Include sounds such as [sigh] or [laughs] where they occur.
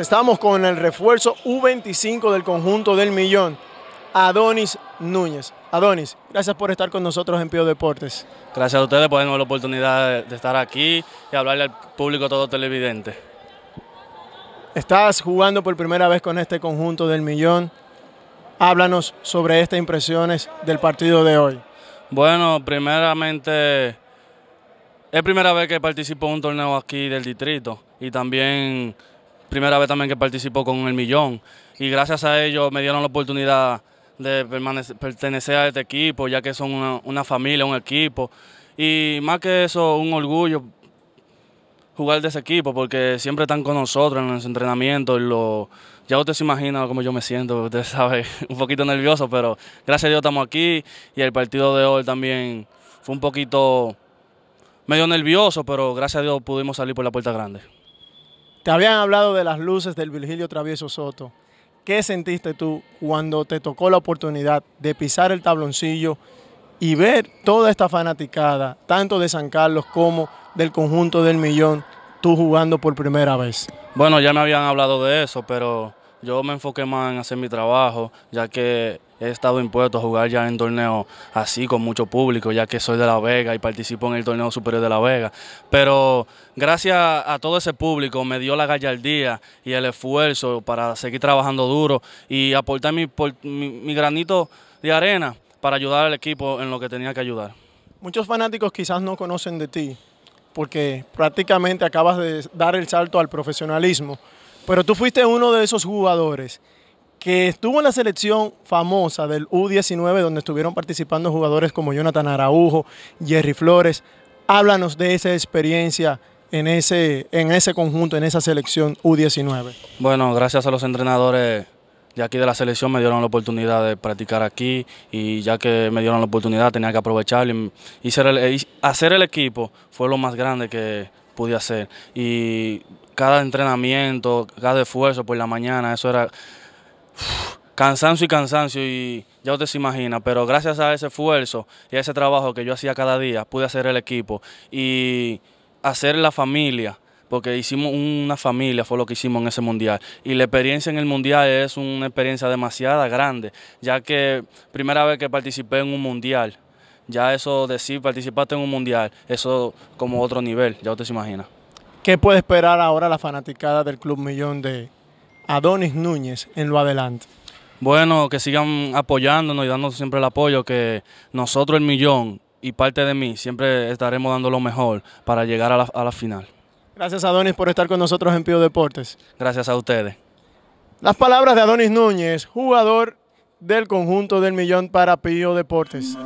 estamos con el refuerzo U25 del conjunto del Millón, Adonis Núñez. Adonis, gracias por estar con nosotros en Pío Deportes. Gracias a ustedes por darnos la oportunidad de, estar aquí y hablarle al público todo televidente. Estás jugando por primera vez con este conjunto del Millón. Háblanos sobre estas impresiones del partido de hoy. Bueno, primeramente... Es primera vez que participo en un torneo aquí del distrito y también primera vez también que participo con el Millón y gracias a ellos me dieron la oportunidad de pertenecer a este equipo, ya que son una, familia, un equipo y más que eso, un orgullo jugar de ese equipo porque siempre están con nosotros en los entrenamientos. Y lo, ya usted se imagina cómo yo me siento, ustedes [laughs] saben, un poquito nervioso, pero gracias a Dios estamos aquí y el partido de hoy también fue un poquito medio nervioso, pero gracias a Dios pudimos salir por la puerta grande. Te habían hablado de las luces del Virgilio Travieso Soto. ¿Qué sentiste tú cuando te tocó la oportunidad de pisar el tabloncillo y ver toda esta fanaticada, tanto de San Carlos como del conjunto del millón, tú jugando por primera vez? Bueno, ya me habían hablado de eso, pero yo me enfoqué más en hacer mi trabajo, ya que he estado impuesto a jugar ya en torneos así con mucho público, ya que soy de La Vega y participo en el torneo superior de La Vega. Pero gracias a todo ese público me dio la gallardía y el esfuerzo para seguir trabajando duro y aportar mi, mi granito de arena para ayudar al equipo en lo que tenía que ayudar. Muchos fanáticos quizás no conocen de ti, porque prácticamente acabas de dar el salto al profesionalismo, pero tú fuiste uno de esos jugadores que estuvo en la selección famosa del U19, donde estuvieron participando jugadores como Jonathan Araujo, Jerry Flores. Háblanos de esa experiencia en ese, en ese conjunto, en esa selección U19. Bueno, gracias a los entrenadores de aquí de la selección me dieron la oportunidad de practicar aquí y ya que me dieron la oportunidad tenía que aprovecharlo y, y hacer el equipo fue lo más grande que pude hacer. Y cada entrenamiento, cada esfuerzo por la mañana, eso era cansancio y cansancio y ya usted se imagina, pero gracias a ese esfuerzo y a ese trabajo que yo hacía cada día, pude hacer el equipo y hacer la familia, porque hicimos una familia, fue lo que hicimos en ese mundial. Y la experiencia en el mundial es una experiencia demasiado grande, ya que primera vez que participé en un mundial, ya eso decir participar participaste en un mundial, eso como otro nivel, ya usted se imagina. ¿Qué puede esperar ahora la fanaticada del Club Millón de, Adonis Núñez en lo adelante? Bueno, que sigan apoyándonos y dándonos siempre el apoyo, que nosotros el millón y parte de mí siempre estaremos dando lo mejor para llegar a la, final. Gracias Adonis por estar con nosotros en Pío Deportes. Gracias a ustedes. Las palabras de Adonis Núñez, jugador del conjunto del millón para Pío Deportes.